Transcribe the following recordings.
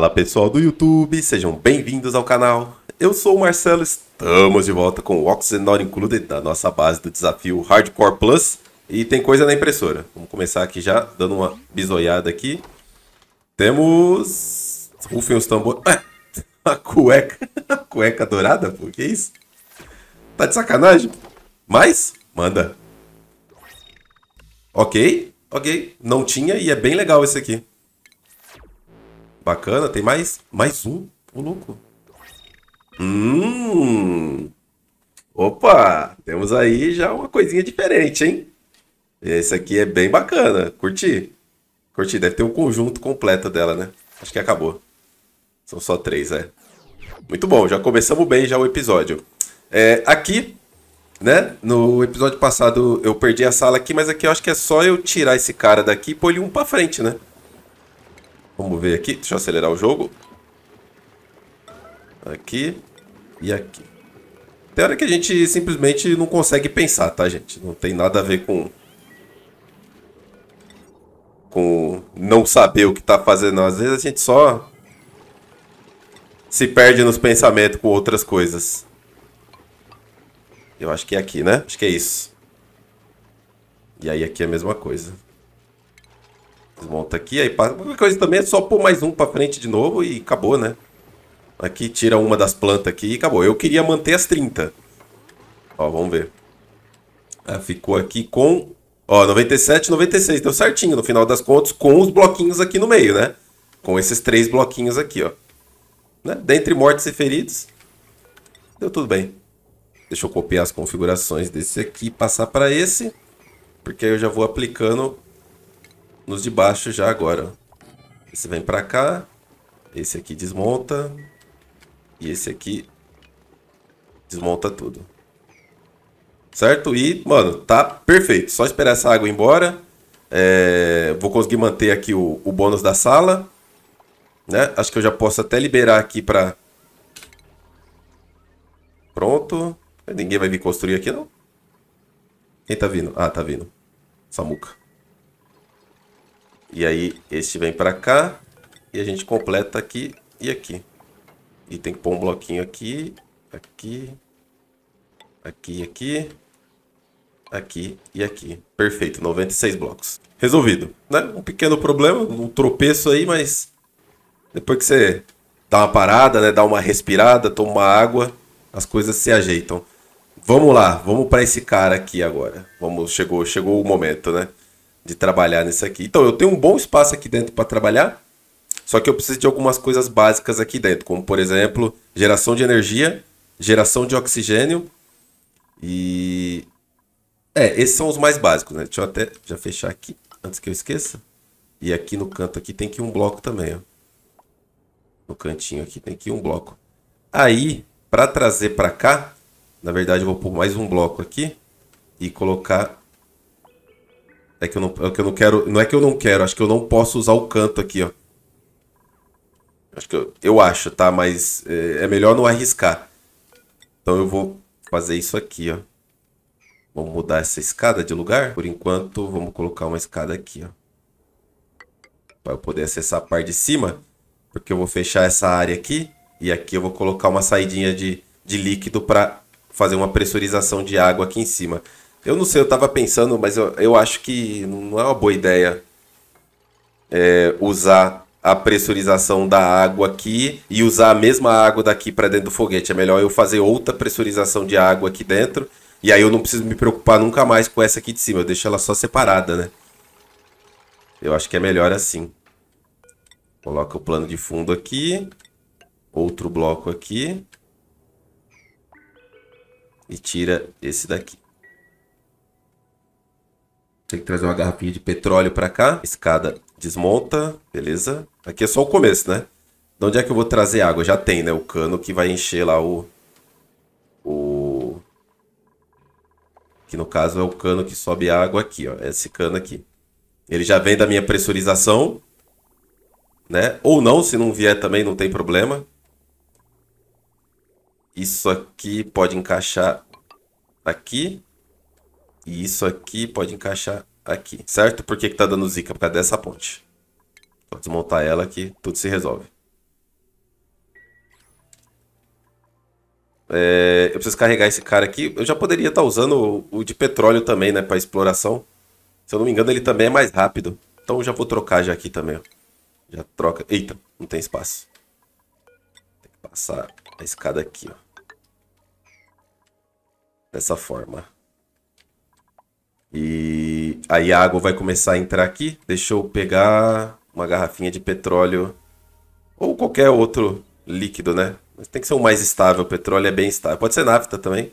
Fala pessoal do YouTube, sejam bem-vindos ao canal. Eu sou o Marcelo, estamos de volta com o Oxygen Not Included da nossa base do desafio Hardcore Plus. E tem coisa na impressora. Vamos começar aqui já, dando uma bisoiada aqui. Temos... Rufem os tambores... Ah, a cueca... A cueca dourada, pô, que isso? Tá de sacanagem. Mas, manda. Ok, ok. Não tinha e é bem legal esse aqui. Bacana, tem mais, mais um. Ô, louco. Hum. Opa, temos aí já uma coisinha diferente, hein? Esse aqui é bem bacana. Curti. Curti, deve ter um conjunto completo dela, né? Acho que acabou. São só três, é. Muito bom, já começamos bem já o episódio. É, aqui, né? No episódio passado eu perdi a sala aqui, mas aqui eu acho que é só eu tirar esse cara daqui e pôr ele um pra frente, né? Vamos ver aqui. Deixa eu acelerar o jogo. Aqui e aqui. Tem hora que a gente simplesmente não consegue pensar, tá, gente? Não tem nada a ver com... Com não saber o que tá fazendo. Às vezes a gente só... Se perde nos pensamentos com outras coisas. Eu acho que é aqui, né? Acho que é isso. E aí aqui é a mesma coisa. Desmonta aqui, aí passa. Qualquer coisa também é só pôr mais um para frente de novo e acabou, né? Aqui tira uma das plantas aqui e acabou. Eu queria manter as 30. Ó, vamos ver. Ah, ficou aqui com... Ó, 97, 96. Deu certinho no final das contas com os bloquinhos aqui no meio, né? Com esses três bloquinhos aqui, ó. Né? Dentre mortes e feridos, deu tudo bem. Deixa eu copiar as configurações desse aqui e passar para esse. Porque aí eu já vou aplicando nos de baixo já agora. Esse vem pra cá. Esse aqui desmonta. E esse aqui desmonta tudo. Certo? E, mano, tá perfeito. Só esperar essa água ir embora. É... Vou conseguir manter aqui o, o bônus da sala. Né? Acho que eu já posso até liberar aqui pra... Pronto. Ninguém vai vir construir aqui, não? Quem tá vindo? Ah, tá vindo. Samuca. E aí este vem para cá e a gente completa aqui e aqui. E tem que pôr um bloquinho aqui, aqui, aqui, aqui, aqui e aqui. Perfeito, 96 blocos. Resolvido, né? Um pequeno problema, um tropeço aí, mas depois que você dá uma parada, né, dá uma respirada, toma uma água, as coisas se ajeitam. Vamos lá, vamos para esse cara aqui agora. Vamos, chegou, chegou o momento, né? de trabalhar nisso aqui. Então, eu tenho um bom espaço aqui dentro para trabalhar, só que eu preciso de algumas coisas básicas aqui dentro, como, por exemplo, geração de energia, geração de oxigênio e... É, esses são os mais básicos, né? Deixa eu até já fechar aqui, antes que eu esqueça. E aqui no canto aqui tem que um bloco também, ó. No cantinho aqui tem que um bloco. Aí, para trazer para cá, na verdade eu vou pôr mais um bloco aqui e colocar é que, eu não, é que eu não quero. Não é que eu não quero, acho que eu não posso usar o canto aqui, ó. Acho que eu, eu acho, tá? Mas é, é melhor não arriscar. Então eu vou fazer isso aqui, ó. Vamos mudar essa escada de lugar? Por enquanto, vamos colocar uma escada aqui, ó. Para eu poder acessar a parte de cima. Porque eu vou fechar essa área aqui. E aqui eu vou colocar uma saidinha de, de líquido para fazer uma pressurização de água aqui em cima. Eu não sei, eu tava pensando, mas eu, eu acho que não é uma boa ideia é, usar a pressurização da água aqui e usar a mesma água daqui para dentro do foguete. É melhor eu fazer outra pressurização de água aqui dentro e aí eu não preciso me preocupar nunca mais com essa aqui de cima. Eu deixo ela só separada, né? Eu acho que é melhor assim. Coloca o plano de fundo aqui. Outro bloco aqui. E tira esse daqui. Tem que trazer uma garrafinha de petróleo para cá. Escada desmonta, beleza? Aqui é só o começo, né? De onde é que eu vou trazer água? Já tem, né? O cano que vai encher lá o... O... Que no caso é o cano que sobe a água aqui, ó. É esse cano aqui. Ele já vem da minha pressurização, né? Ou não, se não vier também não tem problema. Isso aqui pode encaixar aqui. E isso aqui pode encaixar aqui, certo? Por que, que tá dando zica? Por causa dessa ponte. Vou desmontar ela aqui, tudo se resolve. É, eu preciso carregar esse cara aqui. Eu já poderia estar tá usando o, o, de petróleo também, né? Para exploração. Se eu não me engano, ele também é mais rápido. Então eu já vou trocar já aqui também, ó. Já troca. Eita, não tem espaço. Tem que passar a escada aqui, ó. Dessa forma. E aí a água vai começar a entrar aqui. Deixa eu pegar uma garrafinha de petróleo ou qualquer outro líquido, né? Mas tem que ser o mais estável. O petróleo é bem estável. Pode ser nafta também.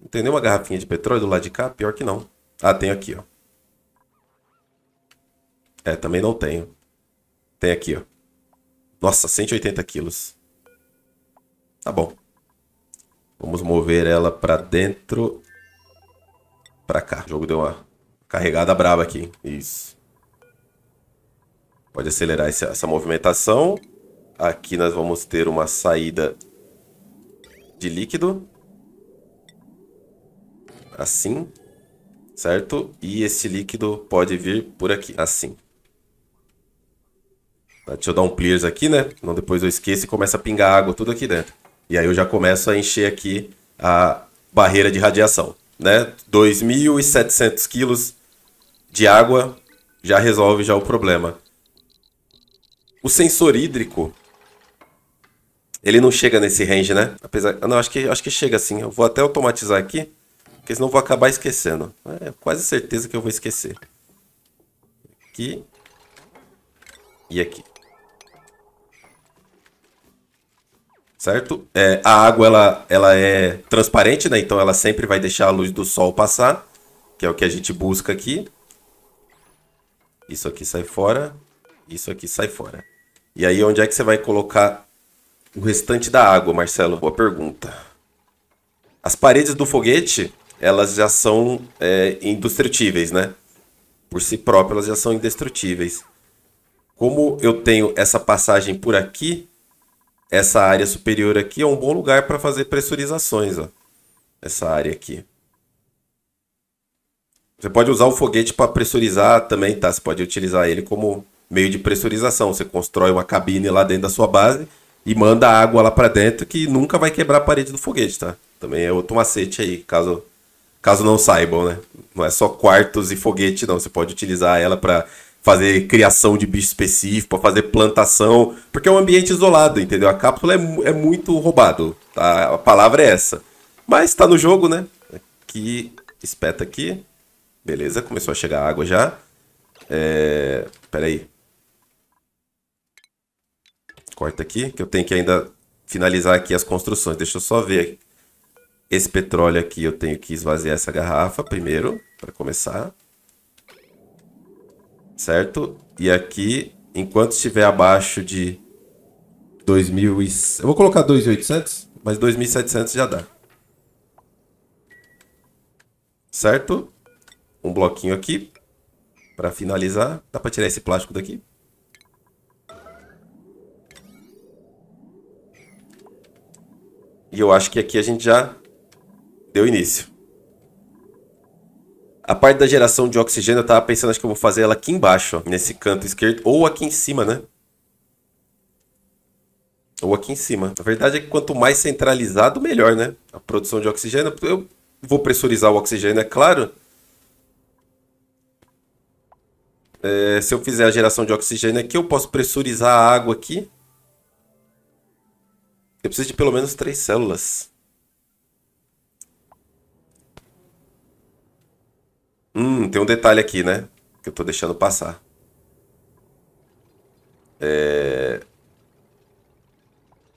Não tem nenhuma garrafinha de petróleo do lado de cá? Pior que não. Ah, tem aqui, ó. É, também não tenho. Tem aqui, ó. Nossa, 180 quilos. Tá bom. Vamos mover ela para dentro pra cá. O jogo deu uma carregada braba aqui. Isso. Pode acelerar essa, essa movimentação. Aqui nós vamos ter uma saída de líquido. Assim. Certo? E esse líquido pode vir por aqui. Assim. Tá, deixa eu dar um clears aqui, né? Não depois eu esqueço e começa a pingar água tudo aqui dentro. E aí eu já começo a encher aqui a barreira de radiação né? 2.700 quilos de água já resolve já o problema. O sensor hídrico, ele não chega nesse range, né? Apesar, ah, não, acho que, acho que chega sim. Eu vou até automatizar aqui, porque senão vou acabar esquecendo. É quase certeza que eu vou esquecer. Aqui e aqui. certo? É, a água ela, ela é transparente, né? Então ela sempre vai deixar a luz do sol passar, que é o que a gente busca aqui. Isso aqui sai fora, isso aqui sai fora. E aí onde é que você vai colocar o restante da água, Marcelo? Boa pergunta. As paredes do foguete, elas já são é, indestrutíveis, né? Por si próprias, elas já são indestrutíveis. Como eu tenho essa passagem por aqui, essa área superior aqui é um bom lugar para fazer pressurizações, ó. Essa área aqui. Você pode usar o foguete para pressurizar também, tá? Você pode utilizar ele como meio de pressurização. Você constrói uma cabine lá dentro da sua base e manda água lá para dentro que nunca vai quebrar a parede do foguete, tá? Também é outro macete aí, caso caso não saibam, né? Não é só quartos e foguete não, você pode utilizar ela para fazer criação de bicho específico, para fazer plantação, porque é um ambiente isolado, entendeu? A cápsula é, é muito roubado, tá? a palavra é essa. Mas está no jogo, né? Aqui, espeta aqui. Beleza, começou a chegar água já. É... aí. Corta aqui, que eu tenho que ainda finalizar aqui as construções. Deixa eu só ver. Esse petróleo aqui eu tenho que esvaziar essa garrafa primeiro, para começar certo? E aqui, enquanto estiver abaixo de 2000 e... Eu vou colocar 2.800, mas 2.700 já dá. Certo? Um bloquinho aqui. Para finalizar. Dá para tirar esse plástico daqui? E eu acho que aqui a gente já deu início. A parte da geração de oxigênio, eu tava pensando, acho que eu vou fazer ela aqui embaixo, ó, nesse canto esquerdo, ou aqui em cima, né? Ou aqui em cima. A verdade é que quanto mais centralizado, melhor, né? A produção de oxigênio, eu vou pressurizar o oxigênio, é claro. É, se eu fizer a geração de oxigênio aqui, eu posso pressurizar a água aqui. Eu preciso de pelo menos três células. Hum, tem um detalhe aqui, né? Que eu tô deixando passar. É...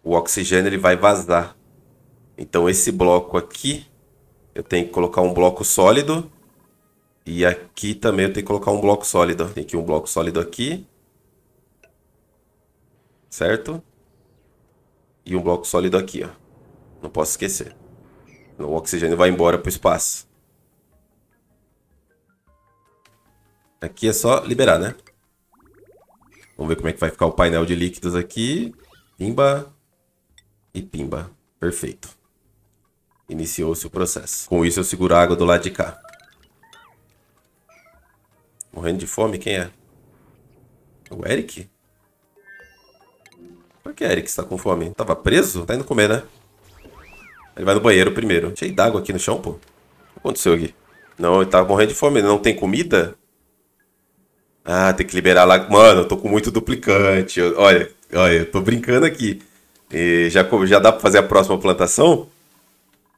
O oxigênio ele vai vazar. Então esse bloco aqui, eu tenho que colocar um bloco sólido. E aqui também eu tenho que colocar um bloco sólido. Tem aqui um bloco sólido aqui. Certo? E um bloco sólido aqui, ó. Não posso esquecer. O oxigênio vai embora pro espaço. Aqui é só liberar, né? Vamos ver como é que vai ficar o painel de líquidos aqui. Pimba e pimba. Perfeito. Iniciou-se o processo. Com isso eu seguro a água do lado de cá. Morrendo de fome? Quem é? O Eric? Por que Eric está com fome? Tava preso? Tá indo comer, né? Ele vai no banheiro primeiro. Cheio d'água aqui no chão, pô. O que aconteceu aqui? Não, ele tava morrendo de fome. Ele não tem comida? Ah, tem que liberar lá. Mano, eu tô com muito duplicante. olha, olha, eu tô brincando aqui. E já, já dá pra fazer a próxima plantação?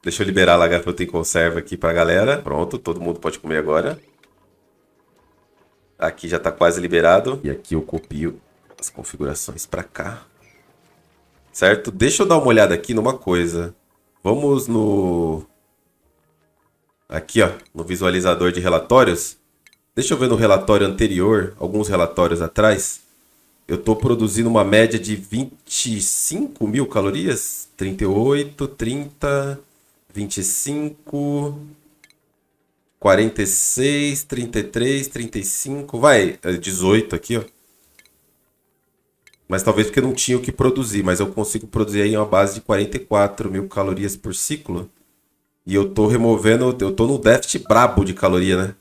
Deixa eu liberar a lagarta tenho conserva aqui pra galera. Pronto, todo mundo pode comer agora. Aqui já tá quase liberado. E aqui eu copio as configurações pra cá. Certo? Deixa eu dar uma olhada aqui numa coisa. Vamos no... Aqui, ó, no visualizador de relatórios. Deixa eu ver no relatório anterior, alguns relatórios atrás. Eu estou produzindo uma média de 25 mil calorias? 38, 30, 25, 46, 33, 35. Vai, 18 é aqui, ó. Mas talvez porque não tinha o que produzir, mas eu consigo produzir aí uma base de 44 mil calorias por ciclo. E eu tô removendo, eu tô no déficit brabo de caloria, né?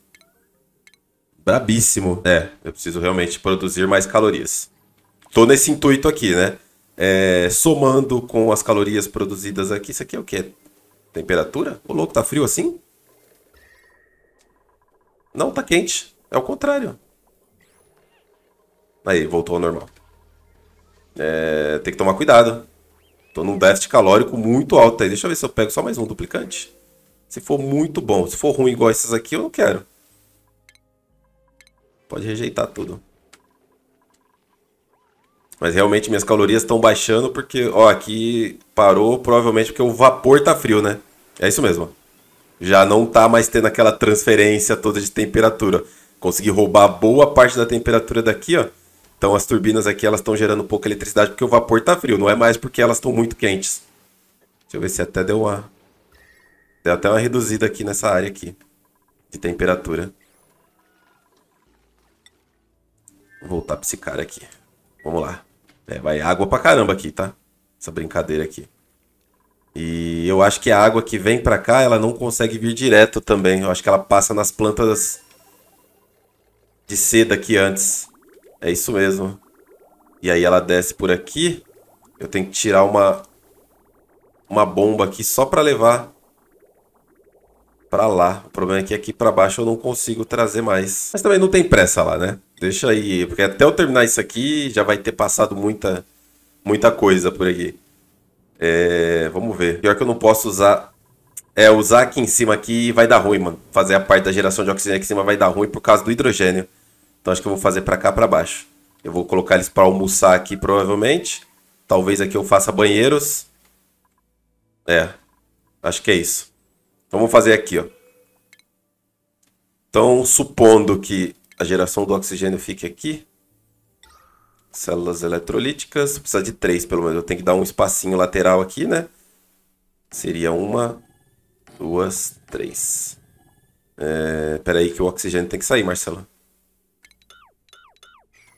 Brabíssimo. É, eu preciso realmente produzir mais calorias. Tô nesse intuito aqui, né? É, somando com as calorias produzidas aqui. Isso aqui é o quê? Temperatura? Ô louco, tá frio assim? Não, tá quente. É o contrário. Aí, voltou ao normal. É, tem que tomar cuidado. Tô num déficit calórico muito alto aí. Deixa eu ver se eu pego só mais um duplicante. Se for muito bom. Se for ruim igual esses aqui, eu não quero. Pode rejeitar tudo. Mas realmente minhas calorias estão baixando porque, ó, aqui parou provavelmente porque o vapor tá frio, né? É isso mesmo. Já não tá mais tendo aquela transferência toda de temperatura. Consegui roubar boa parte da temperatura daqui, ó. Então as turbinas aqui elas estão gerando pouca eletricidade porque o vapor tá frio, não é mais porque elas estão muito quentes. Deixa eu ver se até deu uma Deu até uma reduzida aqui nessa área aqui de temperatura. voltar pra esse cara aqui. Vamos lá. É, vai água pra caramba aqui, tá? Essa brincadeira aqui. E eu acho que a água que vem pra cá, ela não consegue vir direto também. Eu acho que ela passa nas plantas de seda aqui antes. É isso mesmo. E aí ela desce por aqui. Eu tenho que tirar uma, uma bomba aqui só pra levar pra lá. O problema é que aqui pra baixo eu não consigo trazer mais. Mas também não tem pressa lá, né? Deixa aí, porque até eu terminar isso aqui já vai ter passado muita, muita coisa por aqui. É, vamos ver. Pior que eu não posso usar. É, usar aqui em cima aqui vai dar ruim, mano. Fazer a parte da geração de oxigênio aqui em cima vai dar ruim por causa do hidrogênio. Então acho que eu vou fazer para cá, para baixo. Eu vou colocar eles para almoçar aqui, provavelmente. Talvez aqui eu faça banheiros. É, acho que é isso. Então vamos fazer aqui, ó. Então, supondo que a geração do oxigênio fique aqui. Células eletrolíticas. Precisa de três, pelo menos. Eu tenho que dar um espacinho lateral aqui, né? Seria uma, duas, três. É, aí, que o oxigênio tem que sair, Marcelo.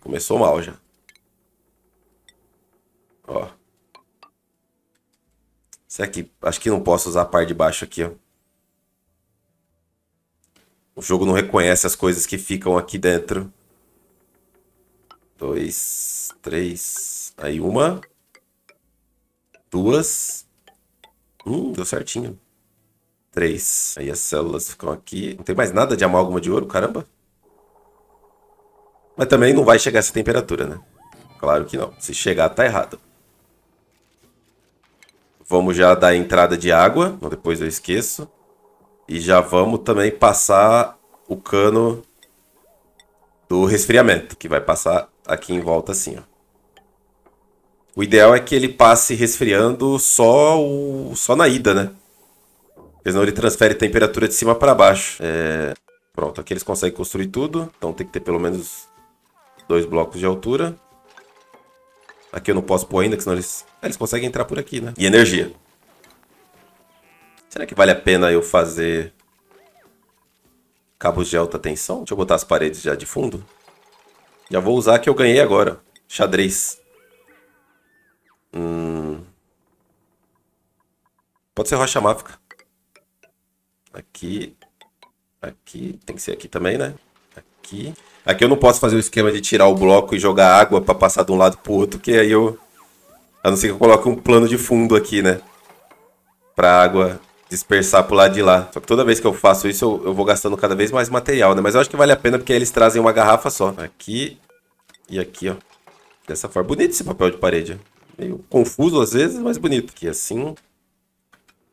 Começou mal já. Ó. Será que... Acho que não posso usar a parte de baixo aqui, ó. O jogo não reconhece as coisas que ficam aqui dentro. Dois, três. Aí uma. Duas. Hum, deu certinho. Três. Aí as células ficam aqui. Não tem mais nada de amálgama de ouro, caramba. Mas também não vai chegar essa temperatura, né? Claro que não. Se chegar, tá errado. Vamos já dar a entrada de água. Depois eu esqueço. E já vamos também passar o cano do resfriamento, que vai passar aqui em volta assim, ó. O ideal é que ele passe resfriando só, o, só na ida, né? Porque senão ele transfere temperatura de cima para baixo. É... Pronto, aqui eles conseguem construir tudo. Então tem que ter pelo menos dois blocos de altura. Aqui eu não posso pôr ainda, senão eles... Ah, eles conseguem entrar por aqui, né? E energia. Será que vale a pena eu fazer cabos de alta tensão? Deixa eu botar as paredes já de fundo. Já vou usar que eu ganhei agora. Xadrez. Hum... Pode ser rocha máfica. Aqui. Aqui. Tem que ser aqui também, né? Aqui. Aqui eu não posso fazer o esquema de tirar o bloco e jogar água para passar de um lado pro outro, que aí eu... A não ser que eu coloque um plano de fundo aqui, né? Pra água dispersar pro lado de lá. Só que toda vez que eu faço isso, eu, eu vou gastando cada vez mais material, né? Mas eu acho que vale a pena, porque aí eles trazem uma garrafa só. Aqui e aqui, ó. Dessa forma. Bonito esse papel de parede. Meio confuso às vezes, mas bonito. Aqui assim.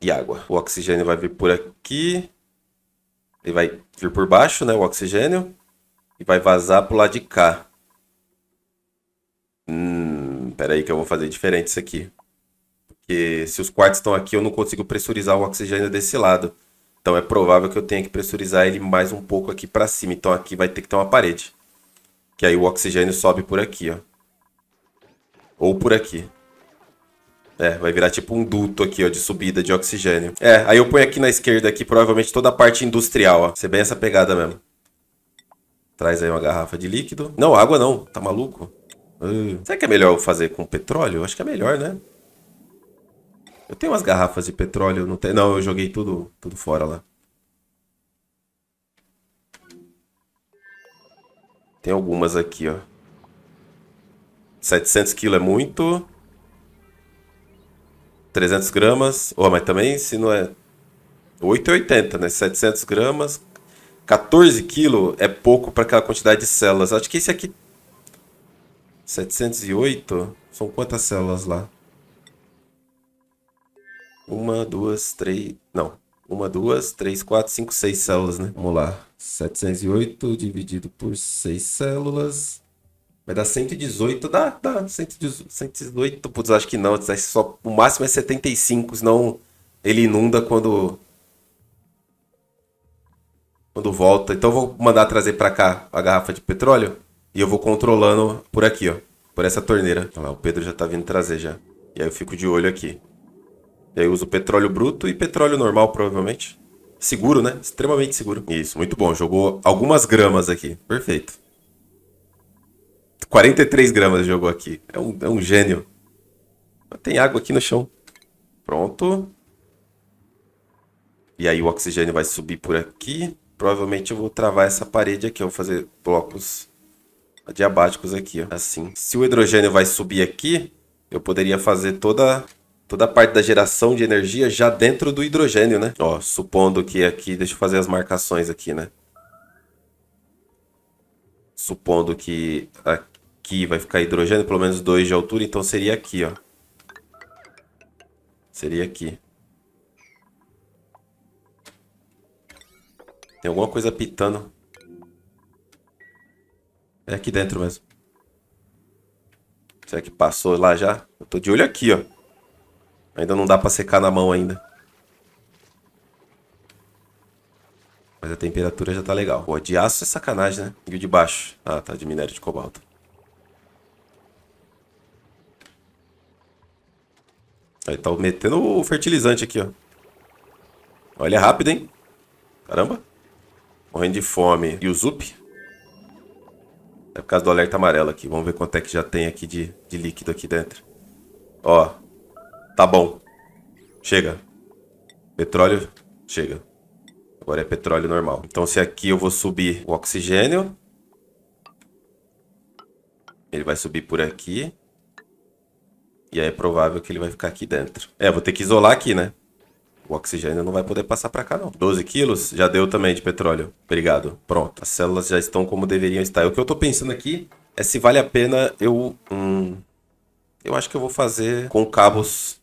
E água. O oxigênio vai vir por aqui. Ele vai vir por baixo, né? O oxigênio. E vai vazar pro lado de cá. Hum, pera aí que eu vou fazer diferente isso aqui. Porque se os quartos estão aqui, eu não consigo pressurizar o oxigênio desse lado. Então é provável que eu tenha que pressurizar ele mais um pouco aqui para cima. Então aqui vai ter que ter uma parede. Que aí o oxigênio sobe por aqui, ó. Ou por aqui. É, vai virar tipo um duto aqui, ó, de subida de oxigênio. É, aí eu ponho aqui na esquerda aqui, provavelmente toda a parte industrial, ó. Ser é bem essa pegada mesmo. Traz aí uma garrafa de líquido. Não, água não. Tá maluco? Uh. Será que é melhor eu fazer com petróleo? Acho que é melhor, né? Eu tenho umas garrafas de petróleo, não tem. Não, eu joguei tudo, tudo fora lá. Tem algumas aqui, ó. 700 kg é muito. 300 gramas. Oh, mas também se não é... 8,80, é né? 700 gramas. 14 kg é pouco para aquela quantidade de células. Acho que esse aqui... 708? São quantas células lá? Uma, duas, três. Não. Uma, duas, três, quatro, cinco, seis células, né? Vamos lá. 708 dividido por seis células. Vai dar 118. Dá, dá. 118. putz, acho que não. Só, o máximo é 75, senão ele inunda quando. Quando volta. Então eu vou mandar trazer para cá a garrafa de petróleo. E eu vou controlando por aqui, ó. Por essa torneira. Olha lá, o Pedro já tá vindo trazer já. E aí eu fico de olho aqui. E aí uso petróleo bruto e petróleo normal, provavelmente. Seguro, né? Extremamente seguro. Isso, muito bom. Jogou algumas gramas aqui. Perfeito. 43 gramas jogou aqui. É um, é um gênio. Tem água aqui no chão. Pronto. E aí o oxigênio vai subir por aqui. Provavelmente eu vou travar essa parede aqui. Eu vou fazer blocos adiabáticos aqui, ó. Assim. Se o hidrogênio vai subir aqui, eu poderia fazer toda toda a parte da geração de energia já dentro do hidrogênio, né? Ó, supondo que aqui, deixa eu fazer as marcações aqui, né? Supondo que aqui vai ficar hidrogênio, pelo menos 2 de altura, então seria aqui, ó. Seria aqui. Tem alguma coisa pitando. É aqui dentro mesmo. Será que passou lá já? Eu tô de olho aqui, ó. Ainda não dá pra secar na mão ainda. Mas a temperatura já tá legal. Pô, de aço é sacanagem, né? E o de baixo? Ah, tá, de minério de cobalto. Aí tá metendo o fertilizante aqui, ó. Olha é rápido, hein? Caramba. Morrendo de fome. E o Zup? É por causa do alerta amarelo aqui. Vamos ver quanto é que já tem aqui de, de líquido aqui dentro. Ó, Tá bom. Chega. Petróleo, chega. Agora é petróleo normal. Então se aqui eu vou subir o oxigênio. Ele vai subir por aqui. E aí é provável que ele vai ficar aqui dentro. É, vou ter que isolar aqui, né? O oxigênio não vai poder passar para cá, não. 12 quilos? Já deu também de petróleo. Obrigado. Pronto, as células já estão como deveriam estar. O que eu estou pensando aqui é se vale a pena eu... Hum, eu acho que eu vou fazer com cabos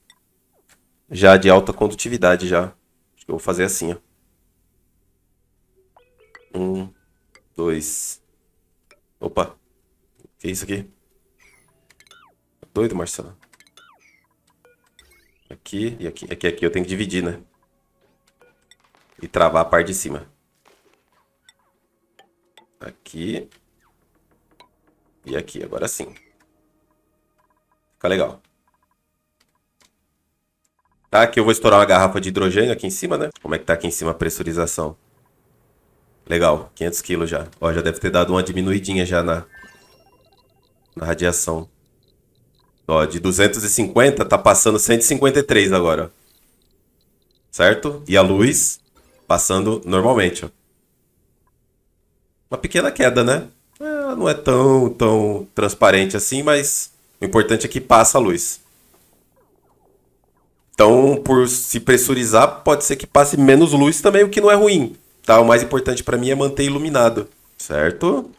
já de alta condutividade já. Acho que eu vou fazer assim, ó. Um, dois. Opa. O que é isso aqui? Tá doido, Marcelo? Aqui e aqui. Aqui, é aqui eu tenho que dividir, né? E travar a parte de cima. Aqui. E aqui, agora sim. Fica legal. Tá, aqui eu vou estourar uma garrafa de hidrogênio aqui em cima, né? Como é que tá aqui em cima a pressurização? Legal, 500 quilos já. Ó, já deve ter dado uma diminuidinha já na, na radiação. Ó, de 250 tá passando 153 agora, ó. Certo? E a luz passando normalmente, ó. Uma pequena queda, né? É, não é tão, tão transparente assim, mas o importante é que passa a luz. Então, por se pressurizar, pode ser que passe menos luz também, o que não é ruim. Tá? O mais importante para mim é manter iluminado. Certo?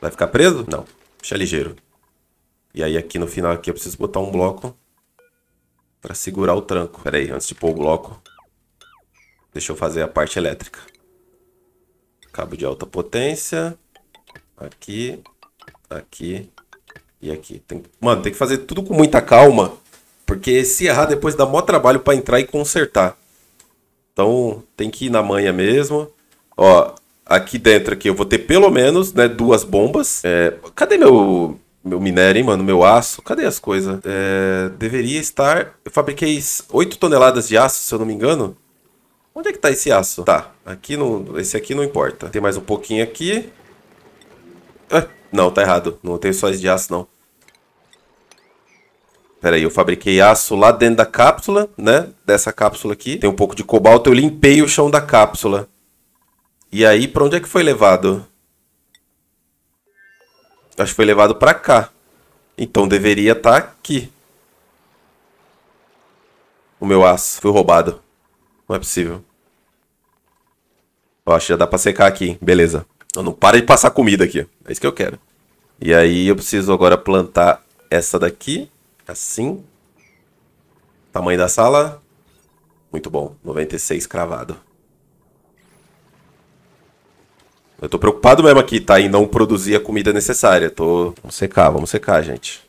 Vai ficar preso? Não. Deixa ligeiro. E aí aqui no final aqui eu preciso botar um bloco para segurar o tranco. Pera aí, antes de pôr o bloco, deixa eu fazer a parte elétrica. Cabo de alta potência. Aqui, aqui e aqui. Tem... Mano, tem que fazer tudo com muita calma porque se errar, depois dá maior trabalho para entrar e consertar. Então tem que ir na manha mesmo. Ó, aqui dentro aqui eu vou ter pelo menos né, duas bombas. É, cadê meu, meu minério, hein, mano? Meu aço? Cadê as coisas? É, deveria estar... Eu fabriquei 8 toneladas de aço, se eu não me engano. Onde é que tá esse aço? Tá, aqui não... Esse aqui não importa. Tem mais um pouquinho aqui. Ah, não, tá errado. Não tem só esse de aço, não. Peraí, eu fabriquei aço lá dentro da cápsula, né? Dessa cápsula aqui. Tem um pouco de cobalto, eu limpei o chão da cápsula. E aí, pra onde é que foi levado? Acho que foi levado pra cá. Então deveria estar tá aqui. O meu aço. Fui roubado. Não é possível. Eu acho que já dá pra secar aqui, hein? Beleza. Eu não para de passar comida aqui. É isso que eu quero. E aí eu preciso agora plantar essa daqui. Assim. Tamanho da sala. Muito bom. 96 cravado. Eu tô preocupado mesmo aqui, tá? Em não produzir a comida necessária. Tô... Vamos secar, vamos secar, gente.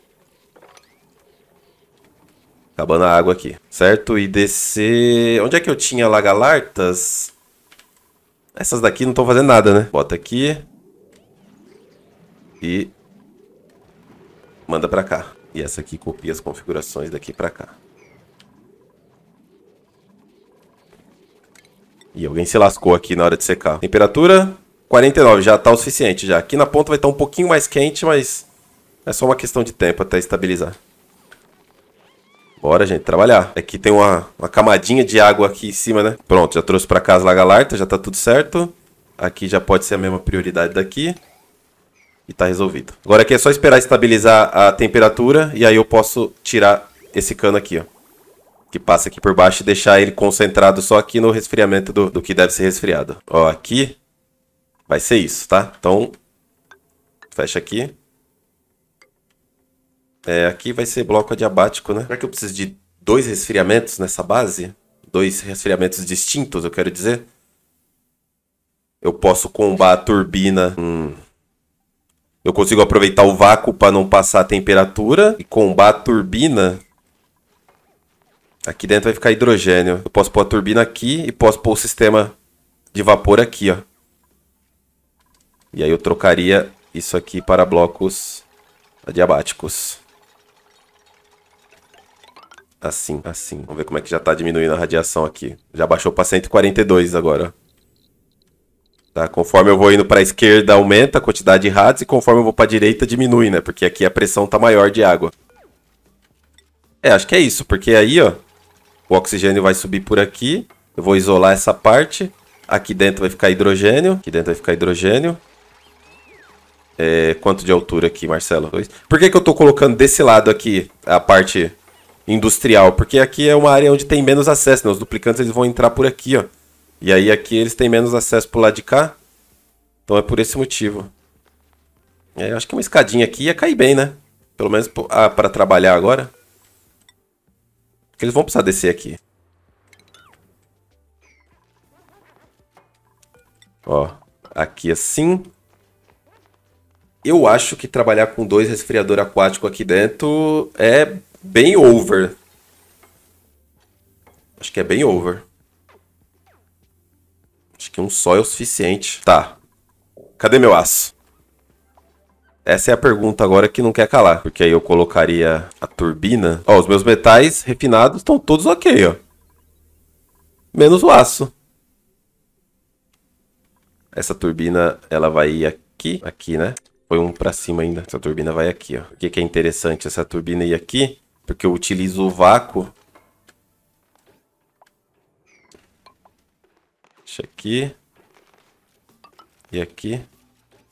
Acabando a água aqui, certo? E descer... Onde é que eu tinha lagalartas? Essas daqui não estão fazendo nada, né? Bota aqui. E... Manda pra cá. E essa aqui copia as configurações daqui para cá. E alguém se lascou aqui na hora de secar. Temperatura 49, já está o suficiente já. Aqui na ponta vai estar tá um pouquinho mais quente, mas é só uma questão de tempo até estabilizar. Bora, gente, trabalhar. Aqui tem uma, uma camadinha de água aqui em cima, né? Pronto, já trouxe para casa a Galarta, já está tudo certo. Aqui já pode ser a mesma prioridade daqui e tá resolvido. Agora aqui é só esperar estabilizar a temperatura e aí eu posso tirar esse cano aqui, ó. Que passa aqui por baixo e deixar ele concentrado só aqui no resfriamento do, do que deve ser resfriado. Ó, aqui vai ser isso, tá? Então, fecha aqui. É, aqui vai ser bloco adiabático, né? Será que eu preciso de dois resfriamentos nessa base? Dois resfriamentos distintos, eu quero dizer? Eu posso combar a turbina... Hum, eu consigo aproveitar o vácuo para não passar a temperatura e combater a turbina. Aqui dentro vai ficar hidrogênio. Eu posso pôr a turbina aqui e posso pôr o sistema de vapor aqui, ó. E aí eu trocaria isso aqui para blocos adiabáticos. Assim, assim. Vamos ver como é que já está diminuindo a radiação aqui. Já baixou para 142 agora. Tá? Conforme eu vou indo para a esquerda, aumenta a quantidade de ratos e conforme eu vou para a direita, diminui, né? Porque aqui a pressão tá maior de água. É, acho que é isso, porque aí, ó, o oxigênio vai subir por aqui. Eu vou isolar essa parte. Aqui dentro vai ficar hidrogênio. Aqui dentro vai ficar hidrogênio. É, quanto de altura aqui, Marcelo? Dois. Por que, que eu estou colocando desse lado aqui a parte industrial? Porque aqui é uma área onde tem menos acesso, né? Os duplicantes eles vão entrar por aqui, ó. E aí aqui eles têm menos acesso pro lado de cá. Então é por esse motivo. É, acho que uma escadinha aqui ia cair bem, né? Pelo menos ah, para trabalhar agora. Porque eles vão precisar descer aqui. Ó, aqui assim. Eu acho que trabalhar com dois resfriador aquático aqui dentro é bem over. Acho que é bem over que um só é o suficiente. Tá. Cadê meu aço? Essa é a pergunta agora que não quer calar. Porque aí eu colocaria a turbina. Ó, os meus metais refinados estão todos ok, ó. Menos o aço. Essa turbina, ela vai aqui. Aqui, né? Foi um pra cima ainda. Essa turbina vai aqui, ó. Por que, que é interessante essa turbina ir aqui? Porque eu utilizo o vácuo Deixa aqui. E aqui.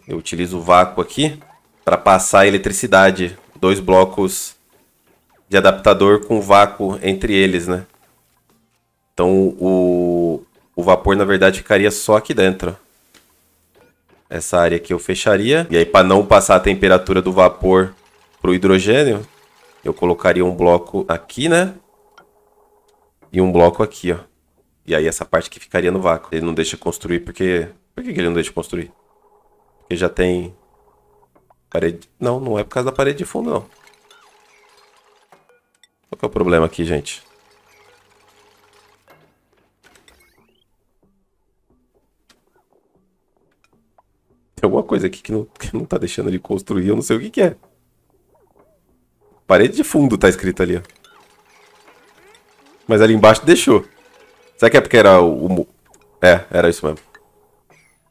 Eu utilizo o vácuo aqui para passar a eletricidade. Dois blocos de adaptador com vácuo entre eles, né? Então o, o vapor, na verdade, ficaria só aqui dentro. Essa área aqui eu fecharia. E aí, para não passar a temperatura do vapor para o hidrogênio, eu colocaria um bloco aqui, né? E um bloco aqui, ó. E aí essa parte que ficaria no vácuo. Ele não deixa construir porque. Por que ele não deixa construir? Porque já tem. Parede. Não, não é por causa da parede de fundo, não. Qual que é o problema aqui, gente? Tem alguma coisa aqui que não, que não tá deixando ele construir, eu não sei o que, que é. Parede de fundo tá escrito ali, ó. Mas ali embaixo deixou. Será que é porque era o, o... É, era isso mesmo.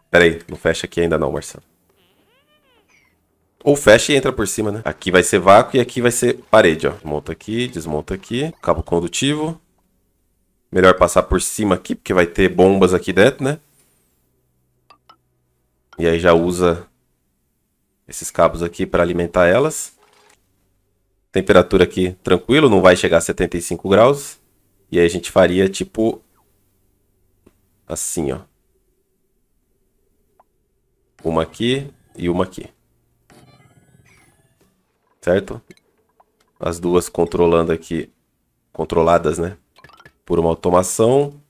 Pera aí, não fecha aqui ainda não, Marcelo. Ou fecha e entra por cima, né? Aqui vai ser vácuo e aqui vai ser parede, ó. Monta aqui, desmonta aqui. Cabo condutivo. Melhor passar por cima aqui, porque vai ter bombas aqui dentro, né? E aí já usa esses cabos aqui para alimentar elas. Temperatura aqui tranquilo, não vai chegar a 75 graus. E aí a gente faria tipo Assim, ó. Uma aqui e uma aqui. Certo? As duas controlando aqui. Controladas, né? Por uma automação.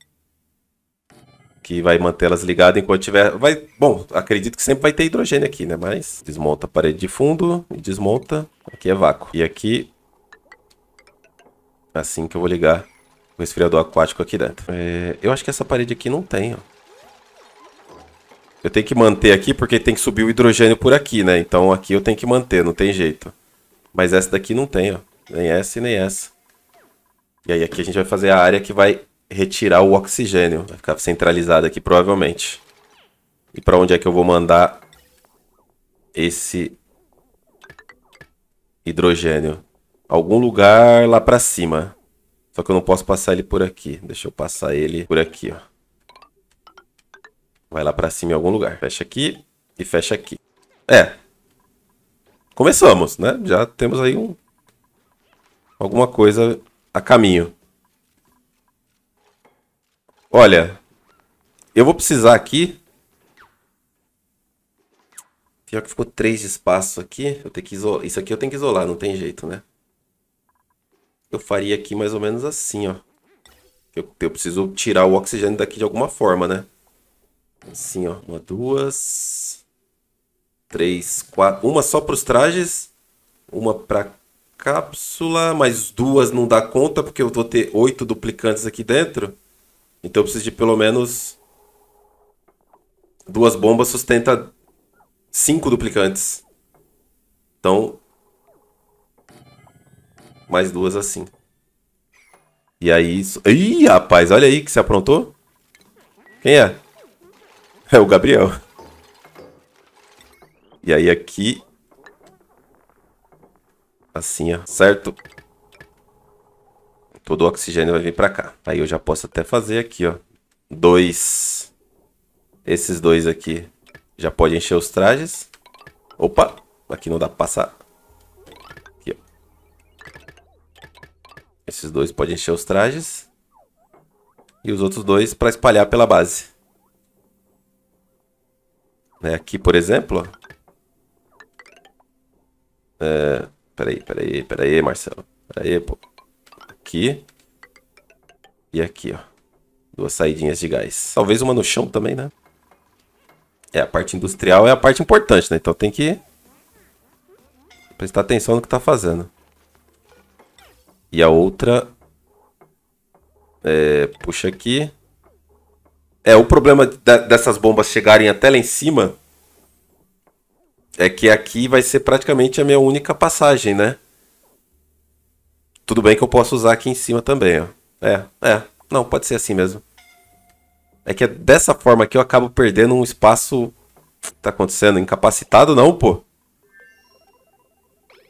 Que vai mantê-las ligadas enquanto tiver... Vai... Bom, acredito que sempre vai ter hidrogênio aqui, né? Mas desmonta a parede de fundo e desmonta. Aqui é vácuo. E aqui... Assim que eu vou ligar o esfriador aquático aqui dentro. É, eu acho que essa parede aqui não tem, ó. Eu tenho que manter aqui porque tem que subir o hidrogênio por aqui, né? Então aqui eu tenho que manter, não tem jeito. Mas essa daqui não tem, ó. Nem essa e nem essa. E aí aqui a gente vai fazer a área que vai retirar o oxigênio. Vai ficar centralizada aqui provavelmente. E para onde é que eu vou mandar esse hidrogênio? Algum lugar lá para cima. Só que eu não posso passar ele por aqui. Deixa eu passar ele por aqui, ó. Vai lá pra cima em algum lugar. Fecha aqui e fecha aqui. É. Começamos, né? Já temos aí um... Alguma coisa a caminho. Olha. Eu vou precisar aqui... Pior que ficou três espaços aqui. Eu tenho que isolar. Isso aqui eu tenho que isolar, não tem jeito, né? eu faria aqui mais ou menos assim, ó. Eu, eu preciso tirar o oxigênio daqui de alguma forma, né? Assim, ó. Uma, duas... Três, quatro... Uma só para os trajes. Uma para cápsula. Mais duas não dá conta, porque eu vou ter oito duplicantes aqui dentro. Então eu preciso de pelo menos... Duas bombas sustenta cinco duplicantes. Então, mais duas assim. E aí... isso Ih, rapaz, olha aí que se aprontou. Quem é? É o Gabriel. E aí aqui... Assim, ó, certo? Todo o oxigênio vai vir pra cá. Aí eu já posso até fazer aqui, ó. Dois. Esses dois aqui já pode encher os trajes. Opa, aqui não dá pra passar. Esses dois podem encher os trajes. E os outros dois para espalhar pela base. É aqui, por exemplo. É... Peraí, peraí, peraí, Marcelo. Peraí, pô. Aqui. E aqui, ó. Duas saidinhas de gás. Talvez uma no chão também, né? É, a parte industrial é a parte importante, né? Então tem que prestar atenção no que tá fazendo. E a outra é, puxa aqui. É, o problema dessas bombas chegarem até lá em cima é que aqui vai ser praticamente a minha única passagem, né? Tudo bem que eu posso usar aqui em cima também, ó. É, é. Não, pode ser assim mesmo. É que é dessa forma que eu acabo perdendo um espaço... Tá acontecendo? Incapacitado não, pô.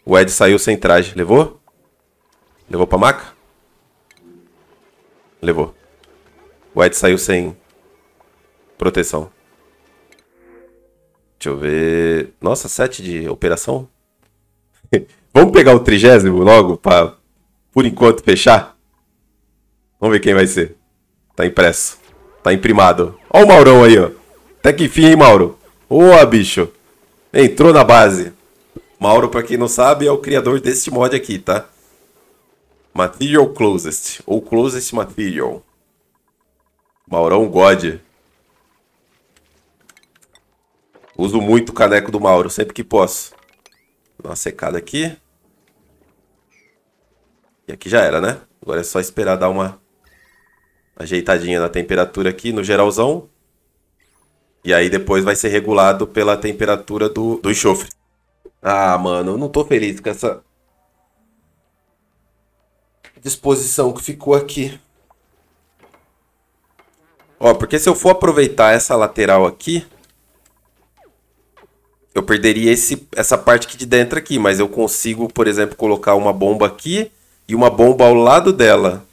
O Ed saiu sem traje. Levou? Levou pra maca? Levou. O White saiu sem proteção. Deixa eu ver. Nossa, sete de operação? Vamos pegar o trigésimo logo pra, por enquanto, fechar? Vamos ver quem vai ser. Tá impresso. Tá imprimado. Ó o Maurão aí, ó. Até que fim, hein, Mauro? Boa, bicho. Entrou na base. Mauro, pra quem não sabe, é o criador deste mod aqui, tá? Material Closest, ou Closest Material. Maurão God. Uso muito o caneco do Mauro, sempre que posso. Vou dar uma secada aqui. E aqui já era, né? Agora é só esperar dar uma ajeitadinha na temperatura aqui, no geralzão. E aí depois vai ser regulado pela temperatura do, do enxofre. Ah, mano, eu não tô feliz com essa, disposição que ficou aqui. Ó, porque se eu for aproveitar essa lateral aqui, eu perderia esse, essa parte aqui de dentro aqui, mas eu consigo, por exemplo, colocar uma bomba aqui e uma bomba ao lado dela.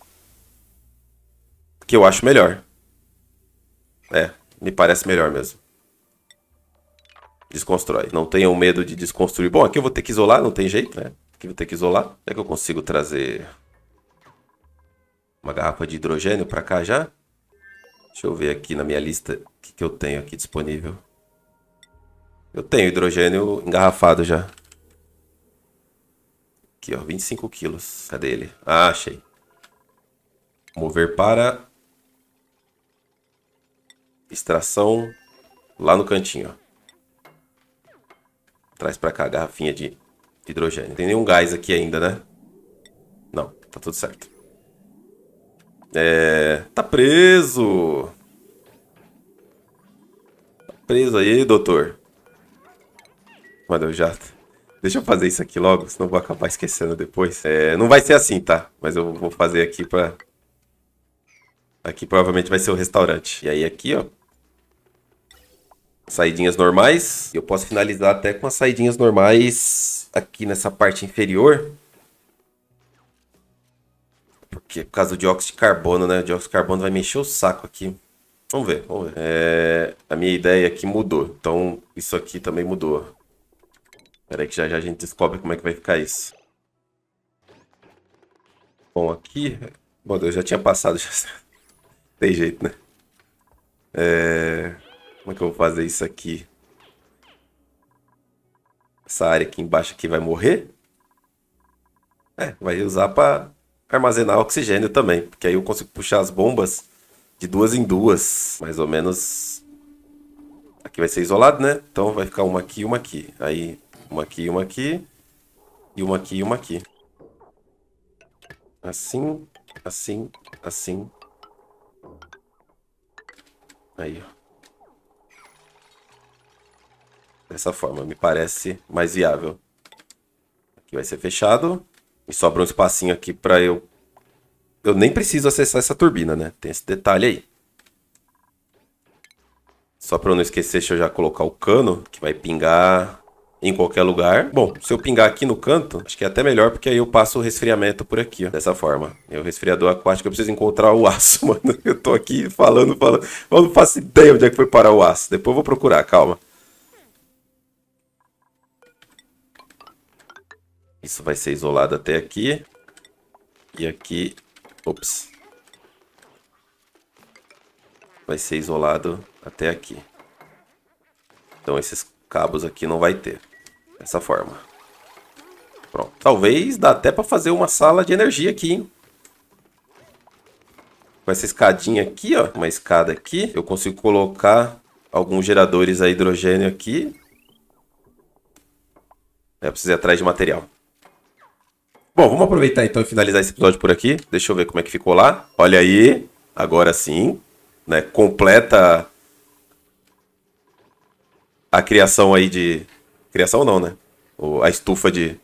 Que eu acho melhor. É, me parece melhor mesmo. Desconstrói. Não tenham medo de desconstruir. Bom, aqui eu vou ter que isolar, não tem jeito, né? Aqui eu vou ter que isolar. É que eu consigo trazer uma garrafa de hidrogênio para cá já. Deixa eu ver aqui na minha lista o que, que eu tenho aqui disponível. Eu tenho hidrogênio engarrafado já. Aqui, ó, 25 quilos. Cadê ele? Ah, achei. Mover para... Extração lá no cantinho, ó. Traz para cá a garrafinha de hidrogênio. Não tem nenhum gás aqui ainda, né? Não, tá tudo certo. É. Tá preso! Tá preso aí, doutor. Mano, eu já. Deixa eu fazer isso aqui logo, senão vou acabar esquecendo depois. É, não vai ser assim, tá? Mas eu vou fazer aqui pra... Aqui provavelmente vai ser o restaurante. E aí aqui, ó. Saídinhas normais. Eu posso finalizar até com as saídinhas normais aqui nessa parte inferior. Porque por causa do dióxido de carbono, né? O dióxido de carbono vai mexer o saco aqui. Vamos ver, vamos ver. É, a minha ideia aqui é mudou. Então, isso aqui também mudou. Espera aí que já já a gente descobre como é que vai ficar isso. Bom, aqui... Bom, eu já tinha passado. Já... Tem jeito, né? É... Como é que eu vou fazer isso aqui? Essa área aqui embaixo aqui vai morrer? É, vai usar para armazenar oxigênio também, porque aí eu consigo puxar as bombas de duas em duas, mais ou menos. Aqui vai ser isolado, né? Então vai ficar uma aqui e uma aqui. Aí uma aqui e uma aqui. E uma aqui e uma aqui. Assim, assim, assim. Aí, ó. Dessa forma, me parece mais viável. Aqui vai ser fechado. E sobrou um espacinho aqui para eu... Eu nem preciso acessar essa turbina, né? Tem esse detalhe aí. Só para eu não esquecer, deixa eu já colocar o cano, que vai pingar em qualquer lugar. Bom, se eu pingar aqui no canto, acho que é até melhor, porque aí eu passo o resfriamento por aqui, ó, dessa forma. Meu o resfriador aquático, eu preciso encontrar o aço, mano. Eu tô aqui falando, falando, eu não faço ideia onde é que foi parar o aço. Depois eu vou procurar, calma. Isso vai ser isolado até aqui. E aqui... Ops. Vai ser isolado até aqui. Então esses cabos aqui não vai ter. Dessa forma. Pronto. Talvez dá até para fazer uma sala de energia aqui, hein? Com essa escadinha aqui, ó. Uma escada aqui. Eu consigo colocar alguns geradores a hidrogênio aqui. É, eu preciso ir atrás de material. Bom, vamos aproveitar então e finalizar esse episódio por aqui. Deixa eu ver como é que ficou lá. Olha aí, agora sim, né? Completa a criação aí de criação não, né? A estufa de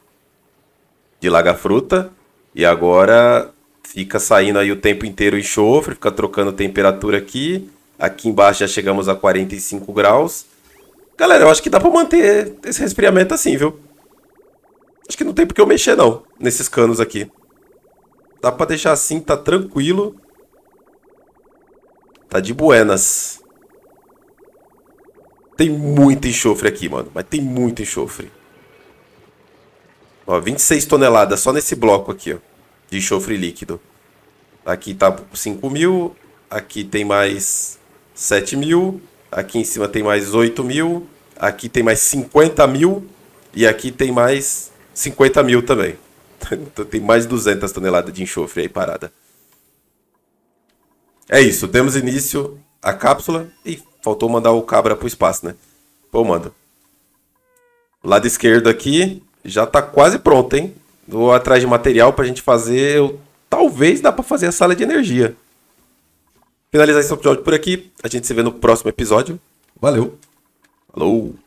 de laga fruta e agora fica saindo aí o tempo inteiro enxofre, fica trocando temperatura aqui. Aqui embaixo já chegamos a 45 graus. Galera, eu acho que dá para manter esse resfriamento assim, viu? Acho que não tem porque eu mexer não, nesses canos aqui. Dá pra deixar assim, tá tranquilo. Tá de buenas. Tem muito enxofre aqui, mano. Mas tem muito enxofre. Ó, 26 toneladas só nesse bloco aqui, ó. De enxofre líquido. Aqui tá 5 mil. Aqui tem mais 7 mil. Aqui em cima tem mais 8 mil. Aqui tem mais 50 mil. E aqui tem mais 50 mil também. Tem mais de 200 toneladas de enxofre aí parada. É isso, demos início à cápsula e faltou mandar o cabra pro espaço, né? Pô, manda. Lado esquerdo aqui já tá quase pronto, hein? Vou atrás de material pra gente fazer. Eu... Talvez dá pra fazer a sala de energia. Finalizar esse episódio por aqui. A gente se vê no próximo episódio. Valeu. Falou.